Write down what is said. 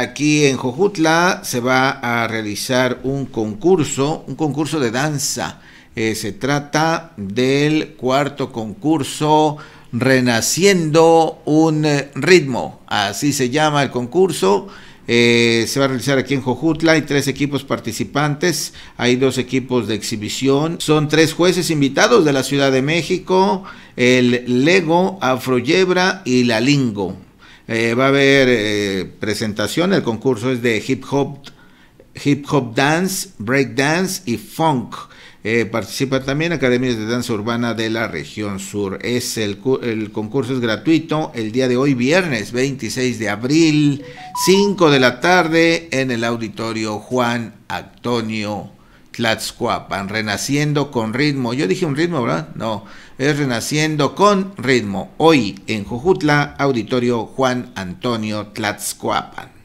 aquí en Jojutla se va a realizar un concurso, un concurso de danza. Eh, se trata del cuarto concurso Renaciendo un ritmo. Así se llama el concurso. Eh, se va a realizar aquí en Jojutla. Hay tres equipos participantes. Hay dos equipos de exhibición. Son tres jueces invitados de la Ciudad de México: el Lego, Afroyebra y la Lingo. Eh, va a haber eh, presentación, el concurso es de hip hop, hip hop dance, break dance y funk. Eh, participa también Academias de Danza Urbana de la región sur. Es el, concurso es gratuito el día de hoy, viernes 26 de abril, 5 de la tarde, en el auditorio Juan Antonio Tlaxcuapan, renaciendo con ritmo. Yo dije un ritmo, ¿verdad? No, es renaciendo con ritmo. Hoy en Jujutla, Auditorio Juan Antonio Tlaxcuapan.